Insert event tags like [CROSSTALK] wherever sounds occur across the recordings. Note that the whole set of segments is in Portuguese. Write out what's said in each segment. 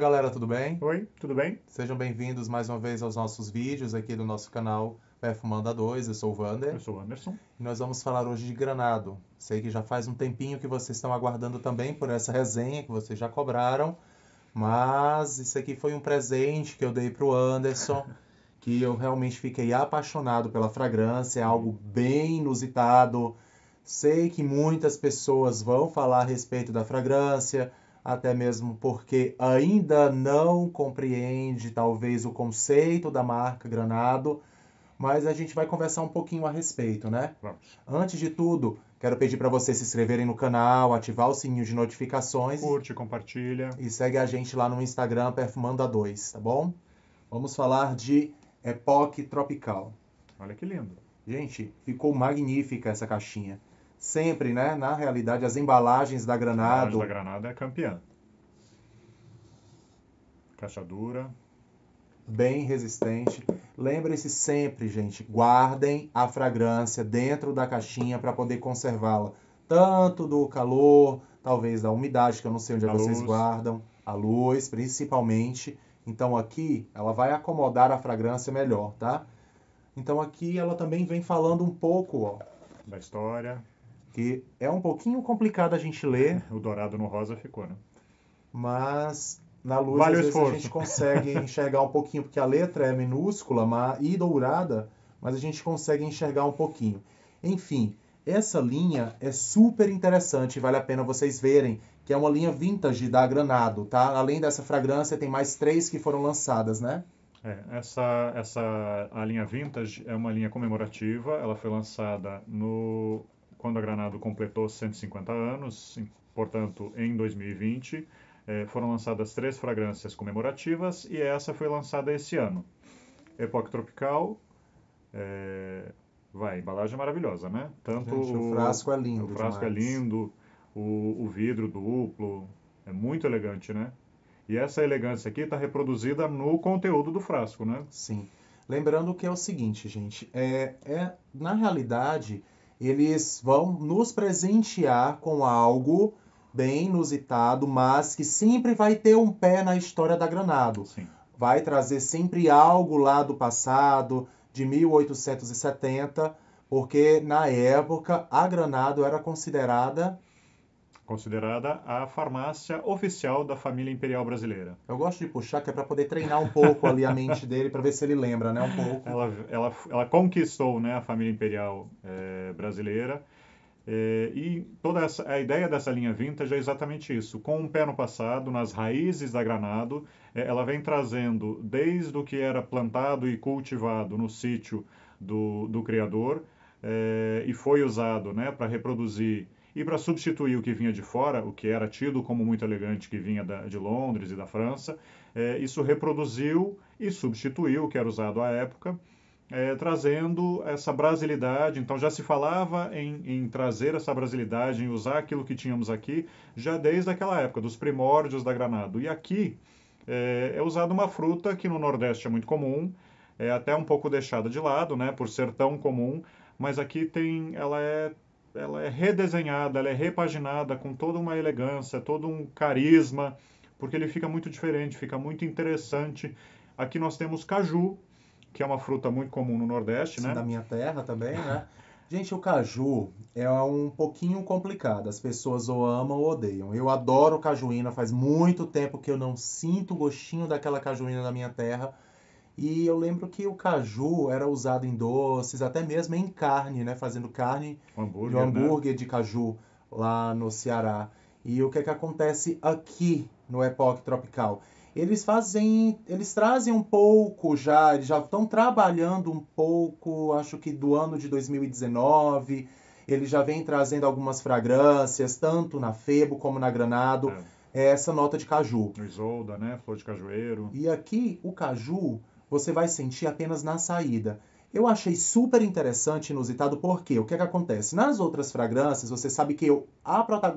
galera, tudo bem? Oi, tudo bem? Sejam bem-vindos mais uma vez aos nossos vídeos aqui do nosso canal PF a 2. Eu sou o Vander. Eu sou o Anderson. E nós vamos falar hoje de Granado. Sei que já faz um tempinho que vocês estão aguardando também por essa resenha que vocês já cobraram, mas isso aqui foi um presente que eu dei para o Anderson. [LAUGHS] que eu realmente fiquei apaixonado pela fragrância, é algo bem inusitado. Sei que muitas pessoas vão falar a respeito da fragrância, até mesmo porque ainda não compreende talvez o conceito da marca Granado, mas a gente vai conversar um pouquinho a respeito, né? Vamos. Antes de tudo, quero pedir para vocês se inscreverem no canal, ativar o sininho de notificações. Curte, compartilha. E segue a gente lá no Instagram, Perfumanda2, tá bom? Vamos falar de Epoque Tropical. Olha que lindo. Gente, ficou magnífica essa caixinha sempre, né? Na realidade, as embalagens da Granado. A embalagem da Granada é campeã. Caixa dura. Bem resistente. Lembre-se sempre, gente, guardem a fragrância dentro da caixinha para poder conservá-la. Tanto do calor, talvez da umidade, que eu não sei onde é a vocês luz. guardam, a luz, principalmente. Então aqui ela vai acomodar a fragrância melhor, tá? Então aqui ela também vem falando um pouco, ó, da história, que é um pouquinho complicado a gente ler. [LAUGHS] O dourado no rosa ficou, né? Mas na luz vale às vezes esforço. a gente consegue [LAUGHS] enxergar um pouquinho, porque a letra é minúscula e dourada, mas a gente consegue enxergar um pouquinho. Enfim, essa linha é super interessante, vale a pena vocês verem, que é uma linha vintage da Granado, tá? Além dessa fragrância, tem mais três que foram lançadas, né? É, essa, essa a linha vintage é uma linha comemorativa, ela foi lançada no quando a Granado completou 150 anos, portanto, em 2020, eh, foram lançadas três fragrâncias comemorativas e essa foi lançada esse ano. Epoque Tropical, é... vai, embalagem maravilhosa, né? Tanto Gente, o frasco é lindo. O frasco é demais. é lindo, o, o vidro duplo, é muito elegante, né? E essa elegância aqui está reproduzida no conteúdo do frasco, né? Sim. Lembrando que é o seguinte, gente, é, é na realidade eles vão nos presentear com algo bem inusitado, mas que sempre vai ter um pé na história da Granado. Sim. Vai trazer sempre algo lá do passado, de 1870, porque na época a Granado era considerada considerada a farmácia oficial da família imperial brasileira. Eu gosto de puxar que é para poder treinar um pouco ali a mente dele para ver se ele lembra, né, um pouco. Ela, ela, ela conquistou, né, a família imperial é, brasileira. É, e toda essa, a ideia dessa linha vintage é exatamente isso. Com um pé no passado, nas raízes da Granado, é, ela vem trazendo desde o que era plantado e cultivado no sítio do, do criador é, e foi usado né, para reproduzir e para substituir o que vinha de fora, o que era tido como muito elegante, que vinha da, de Londres e da França, é, isso reproduziu e substituiu o que era usado à época, é, trazendo essa brasilidade. Então já se falava em, em trazer essa brasilidade, em usar aquilo que tínhamos aqui, já desde aquela época, dos primórdios da Granado. E aqui é, é usada uma fruta que no Nordeste é muito comum, é até um pouco deixada de lado, né, por ser tão comum, mas aqui tem, ela é ela é redesenhada, ela é repaginada com toda uma elegância, todo um carisma, porque ele fica muito diferente, fica muito interessante. Aqui nós temos caju, que é uma fruta muito comum no Nordeste, Sim, né? Da minha terra também, né? Gente, o caju é um pouquinho complicado. As pessoas ou amam ou odeiam. Eu adoro cajuína, faz muito tempo que eu não sinto o gostinho daquela cajuína da minha terra e eu lembro que o caju era usado em doces, até mesmo em carne, né? Fazendo carne hambúrguer, de um né? hambúrguer né? de caju lá no Ceará. E o que é que acontece aqui no Epoque Tropical? Eles fazem, eles trazem um pouco já, eles já estão trabalhando um pouco, acho que do ano de 2019, eles já vem trazendo algumas fragrâncias, tanto na Febo como na Granado, é. é. essa nota de caju. Isolda, né? Flor de cajueiro. E aqui o caju, você vai sentir apenas na saída. Eu achei super interessante, inusitado, porque o que, é que acontece? Nas outras fragrâncias, você sabe que eu,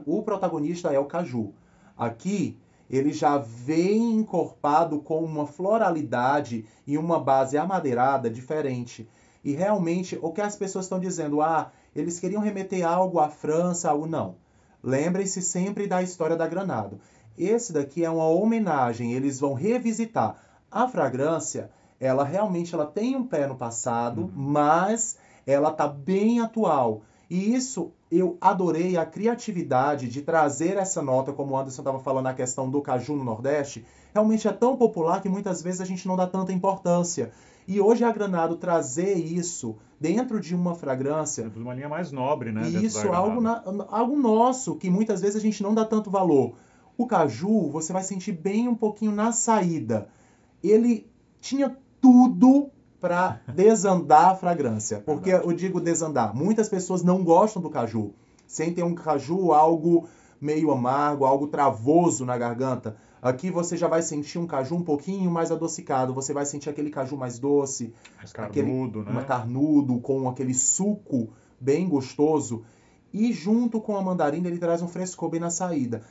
o protagonista é o caju. Aqui, ele já vem encorpado com uma floralidade e uma base amadeirada diferente. E realmente, o que as pessoas estão dizendo, ah, eles queriam remeter algo à França, ou não. Lembrem-se sempre da história da Granado. Esse daqui é uma homenagem, eles vão revisitar. A fragrância ela realmente ela tem um pé no passado, uhum. mas ela tá bem atual. E isso eu adorei a criatividade de trazer essa nota, como o Anderson estava falando na questão do caju no Nordeste, realmente é tão popular que muitas vezes a gente não dá tanta importância. E hoje é a granado trazer isso dentro de uma fragrância. Dentro de uma linha mais nobre, né? Isso, algo, algo nosso que muitas vezes a gente não dá tanto valor. O caju, você vai sentir bem um pouquinho na saída. Ele tinha tudo para desandar a fragrância. Porque Verdade. eu digo desandar, muitas pessoas não gostam do caju. Sentem um caju algo meio amargo, algo travoso na garganta. Aqui você já vai sentir um caju um pouquinho mais adocicado, você vai sentir aquele caju mais doce, mais carnudo, aquele, né? carnudo, com aquele suco bem gostoso. E junto com a mandarina ele traz um frescor bem na saída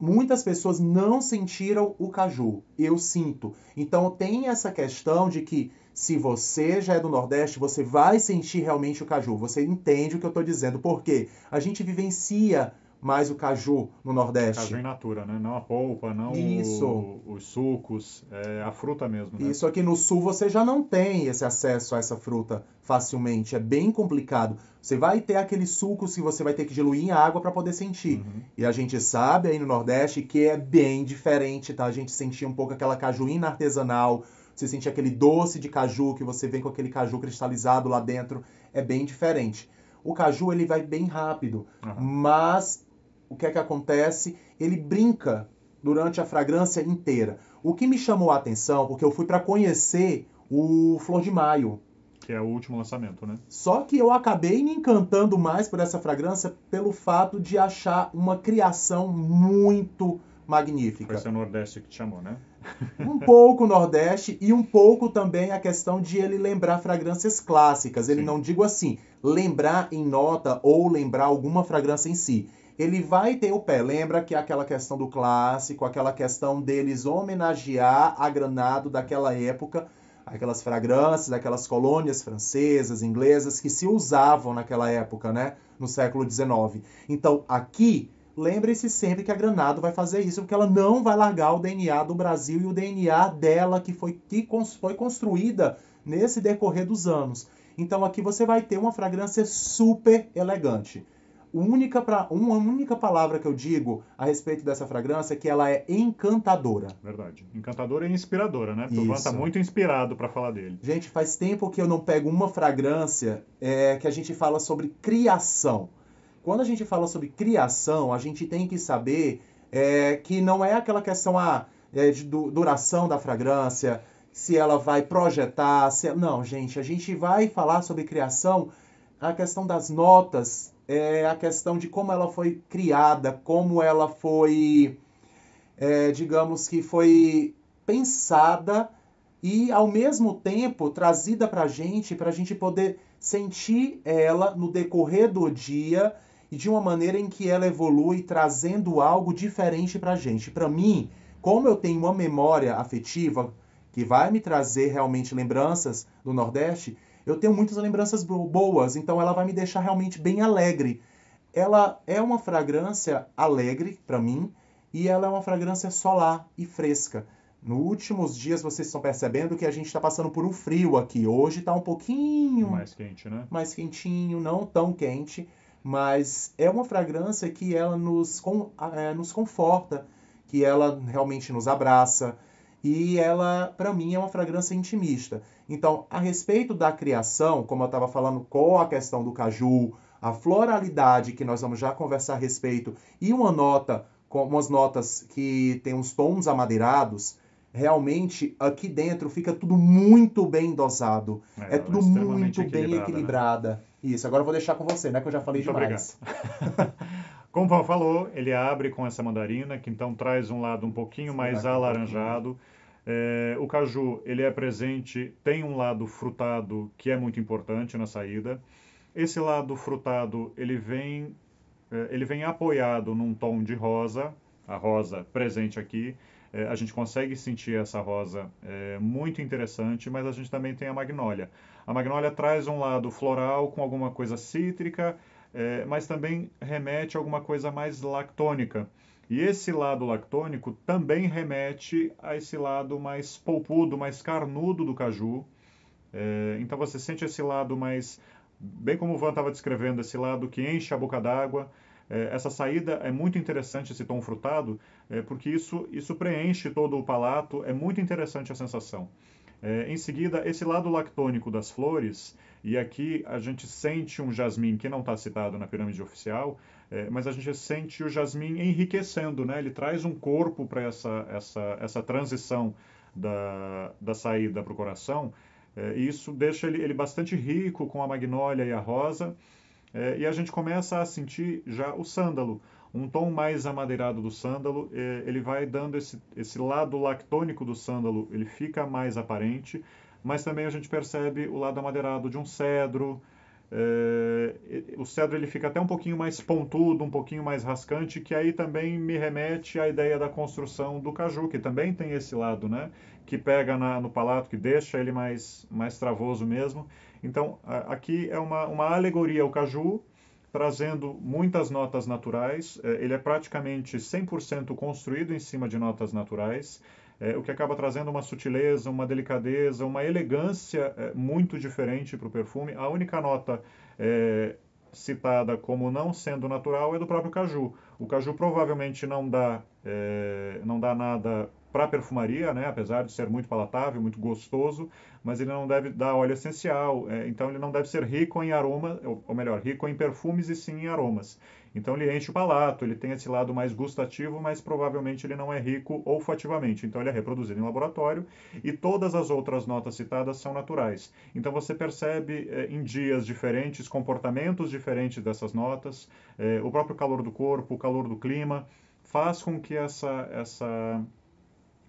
muitas pessoas não sentiram o caju. Eu sinto. Então tem essa questão de que se você já é do Nordeste, você vai sentir realmente o caju. Você entende o que eu estou dizendo, porque a gente vivencia mais o caju no Nordeste. Caju in natura, né? Não a polpa, não Isso. O, os sucos, é a fruta mesmo. Né? Isso aqui no Sul você já não tem esse acesso a essa fruta facilmente, é bem complicado. Você vai ter aqueles sucos que você vai ter que diluir em água para poder sentir. Uhum. E a gente sabe aí no Nordeste que é bem diferente, tá? A gente sentia um pouco aquela cajuína artesanal, você sente aquele doce de caju que você vem com aquele caju cristalizado lá dentro, é bem diferente. O caju ele vai bem rápido, uhum. mas o que é que acontece? Ele brinca durante a fragrância inteira. O que me chamou a atenção, porque eu fui para conhecer o Flor de Maio. Que é o último lançamento, né? Só que eu acabei me encantando mais por essa fragrância pelo fato de achar uma criação muito magnífica. Foi o Nordeste que te chamou, né? [LAUGHS] um pouco Nordeste e um pouco também a questão de ele lembrar fragrâncias clássicas. Ele Sim. não digo assim, lembrar em nota ou lembrar alguma fragrância em si ele vai ter o pé. Lembra que aquela questão do clássico, aquela questão deles homenagear a Granado daquela época, aquelas fragrâncias, aquelas colônias francesas, inglesas que se usavam naquela época, né, no século XIX. Então, aqui, lembre-se sempre que a Granado vai fazer isso, porque ela não vai largar o DNA do Brasil e o DNA dela que foi que foi construída nesse decorrer dos anos. Então, aqui você vai ter uma fragrância super elegante única pra, uma única palavra que eu digo a respeito dessa fragrância é que ela é encantadora. Verdade. Encantadora e inspiradora, né? Porque o Van tá muito inspirado para falar dele. Gente, faz tempo que eu não pego uma fragrância é, que a gente fala sobre criação. Quando a gente fala sobre criação, a gente tem que saber é, que não é aquela questão a ah, é, de duração da fragrância, se ela vai projetar. Se... Não, gente, a gente vai falar sobre criação a questão das notas é, a questão de como ela foi criada, como ela foi, é, digamos que foi pensada e ao mesmo tempo trazida para a gente, para a gente poder sentir ela no decorrer do dia e de uma maneira em que ela evolui trazendo algo diferente para a gente. Para mim, como eu tenho uma memória afetiva que vai me trazer realmente lembranças do Nordeste, eu tenho muitas lembranças boas, então ela vai me deixar realmente bem alegre. Ela é uma fragrância alegre para mim e ela é uma fragrância solar e fresca. Nos últimos dias vocês estão percebendo que a gente está passando por um frio aqui. Hoje está um pouquinho mais quente, né? Mais quentinho, não tão quente, mas é uma fragrância que ela nos, é, nos conforta, que ela realmente nos abraça e ela, para mim, é uma fragrância intimista. Então, a respeito da criação, como eu estava falando com a questão do caju, a floralidade, que nós vamos já conversar a respeito, e uma nota, com umas notas que tem uns tons amadeirados, realmente aqui dentro fica tudo muito bem dosado. É, é tudo muito bem equilibrada. Né? Isso, agora eu vou deixar com você, né? Que eu já falei muito demais. [LAUGHS] Como o Paulo falou, ele abre com essa mandarina, que então traz um lado um pouquinho mais alaranjado. Um pouquinho. É, o caju ele é presente, tem um lado frutado que é muito importante na saída. Esse lado frutado ele vem é, ele vem apoiado num tom de rosa, a rosa presente aqui. É, a gente consegue sentir essa rosa é, muito interessante, mas a gente também tem a magnólia. A magnólia traz um lado floral com alguma coisa cítrica, é, mas também remete a alguma coisa mais lactônica. E esse lado lactônico também remete a esse lado mais polpudo, mais carnudo do caju. É, então você sente esse lado mais, bem como o Van estava descrevendo, esse lado que enche a boca d'água. É, essa saída é muito interessante, esse tom frutado, é, porque isso, isso preenche todo o palato, é muito interessante a sensação. É, em seguida, esse lado lactônico das flores, e aqui a gente sente um jasmim que não está citado na pirâmide oficial, é, mas a gente sente o jasmim enriquecendo, né? ele traz um corpo para essa, essa, essa transição da, da saída para o coração, é, e isso deixa ele, ele bastante rico com a magnólia e a rosa, é, e a gente começa a sentir já o sândalo um tom mais amadeirado do sândalo, é, ele vai dando esse, esse lado lactônico do sândalo, ele fica mais aparente, mas também a gente percebe o lado amadeirado de um cedro. É, o cedro ele fica até um pouquinho mais pontudo, um pouquinho mais rascante, que aí também me remete à ideia da construção do caju, que também tem esse lado, né? Que pega na, no palato, que deixa ele mais, mais travoso mesmo. Então, a, aqui é uma, uma alegoria ao caju, trazendo muitas notas naturais. É, ele é praticamente 100% construído em cima de notas naturais, é, o que acaba trazendo uma sutileza, uma delicadeza, uma elegância é, muito diferente para o perfume. A única nota é, citada como não sendo natural é do próprio caju. O caju provavelmente não dá, é, não dá nada para perfumaria, né? apesar de ser muito palatável, muito gostoso, mas ele não deve dar óleo essencial, é, então ele não deve ser rico em aroma, ou, ou, melhor, rico em perfumes e sim em aromas. Então ele enche o palato, ele tem esse lado mais gustativo, mas provavelmente ele não é rico olfativamente, então ele é reproduzido em laboratório e todas as outras notas citadas são naturais. Então você percebe é, em dias diferentes, comportamentos diferentes dessas notas, é, o próprio calor do corpo, o calor do clima, faz com que essa, essa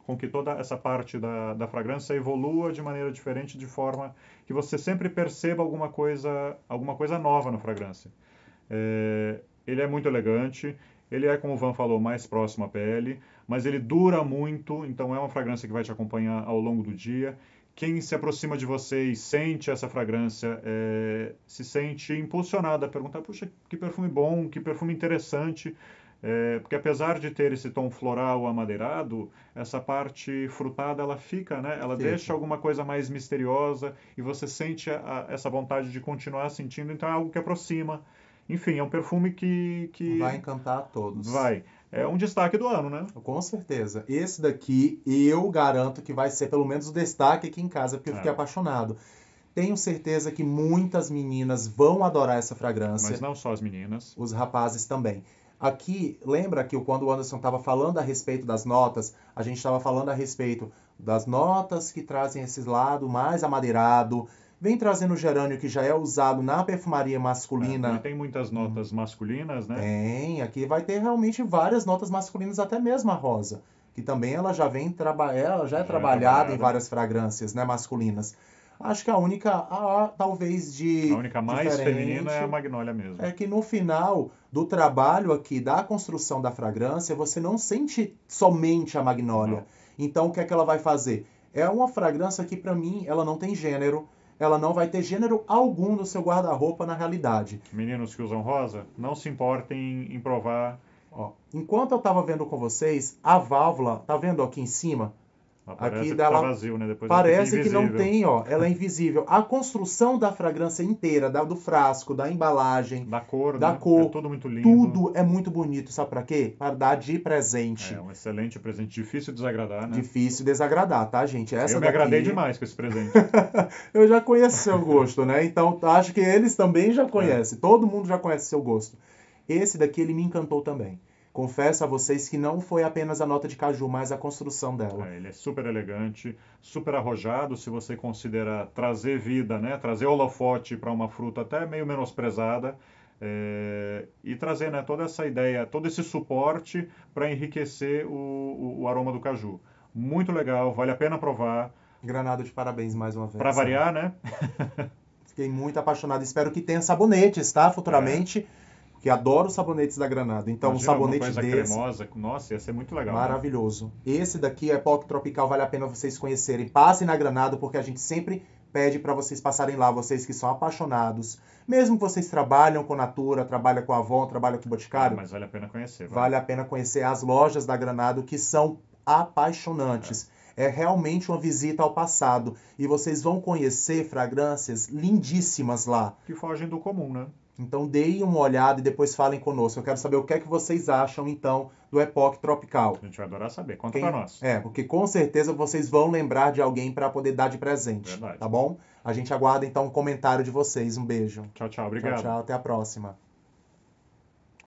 com que toda essa parte da, da fragrância evolua de maneira diferente, de forma que você sempre perceba alguma coisa, alguma coisa nova na fragrância. É, ele é muito elegante, ele é, como o Van falou, mais próximo à pele, mas ele dura muito, então é uma fragrância que vai te acompanhar ao longo do dia. Quem se aproxima de você e sente essa fragrância é, se sente impulsionado a perguntar: puxa, que perfume bom, que perfume interessante. É, porque apesar de ter esse tom floral amadeirado, essa parte frutada ela fica, né? Ela deixa alguma coisa mais misteriosa e você sente a, a, essa vontade de continuar sentindo, então é algo que aproxima. Enfim, é um perfume que, que... Vai encantar a todos. Vai. É um destaque do ano, né? Com certeza. Esse daqui eu garanto que vai ser pelo menos o destaque aqui em casa, porque eu fiquei é. apaixonado. Tenho certeza que muitas meninas vão adorar essa fragrância. Mas não só as meninas. Os rapazes também. Aqui, lembra que quando o Anderson estava falando a respeito das notas, a gente estava falando a respeito das notas que trazem esse lado mais amadeirado, vem trazendo o gerânio que já é usado na perfumaria masculina. É, tem muitas notas masculinas, né? Tem, aqui vai ter realmente várias notas masculinas, até mesmo a rosa, que também ela já vem ela já é já trabalhada é trabalhada em várias fragrâncias, né, masculinas. Acho que a única, a, talvez de. A única mais feminina é a Magnólia mesmo. É que no final do trabalho aqui, da construção da fragrância, você não sente somente a Magnólia. Então, o que é que ela vai fazer? É uma fragrância que, para mim, ela não tem gênero. Ela não vai ter gênero algum no seu guarda-roupa na realidade. Meninos que usam rosa, não se importem em provar. Ó, enquanto eu estava vendo com vocês, a válvula, tá vendo aqui em cima? aqui dela tá vazio, né? Depois é parece que não tem, ó. Ela é invisível. A construção da fragrância inteira, da, do frasco, da embalagem, da cor, da né? É cor, é tudo muito lindo. Tudo é muito bonito, sabe para quê? Para dar de presente. É um excelente presente, difícil desagradar, né? Difícil desagradar, tá, gente? É essa Eu me daqui... agradei demais com esse presente. [LAUGHS] Eu já conheço seu gosto, né? Então acho que eles também já conhecem. É. Todo mundo já conhece seu gosto. Esse daqui ele me encantou também. Confesso a vocês que não foi apenas a nota de caju, mas a construção dela. É, ele é super elegante, super arrojado, se você considerar trazer vida, né? trazer holofote para uma fruta até meio menosprezada. É, e trazer né, toda essa ideia, todo esse suporte para enriquecer o, o, o, aroma do caju. Muito legal, vale a pena provar. Granado de parabéns mais uma vez. Para variar, né? [LAUGHS] Fiquei muito apaixonado. Espero que tenha sabonetes, tá? Futuramente. É que adora os sabonetes da Granada. Então, Imagina um sabonete coisa desse. cremosa, nossa, ia ser muito legal. Né? Maravilhoso. Né? Esse daqui, é Epoque Tropical, vale a pena vocês conhecerem. Passem na Granada, porque a gente sempre pede para vocês passarem lá, vocês que são apaixonados. Mesmo que vocês trabalham com Natura, trabalham com Avon, trabalham com Boticário. Ah, mas vale a pena conhecer. Vale, vale a pena conhecer as lojas da Granada, que são apaixonantes. É é realmente uma visita ao passado. E vocês vão conhecer fragrâncias lindíssimas lá. Que fogem do comum, né? Então deem uma olhada e depois falem conosco. Eu quero saber o que é que vocês acham, então, do Epoque Tropical. A gente vai adorar saber. Conta Quem... pra nós. É, porque com certeza vocês vão lembrar de alguém para poder dar de presente. Verdade. Tá bom? A gente aguarda, então, o um comentário de vocês. Um beijo. Tchau, tchau. Obrigado. Tchau, tchau. Até a próxima.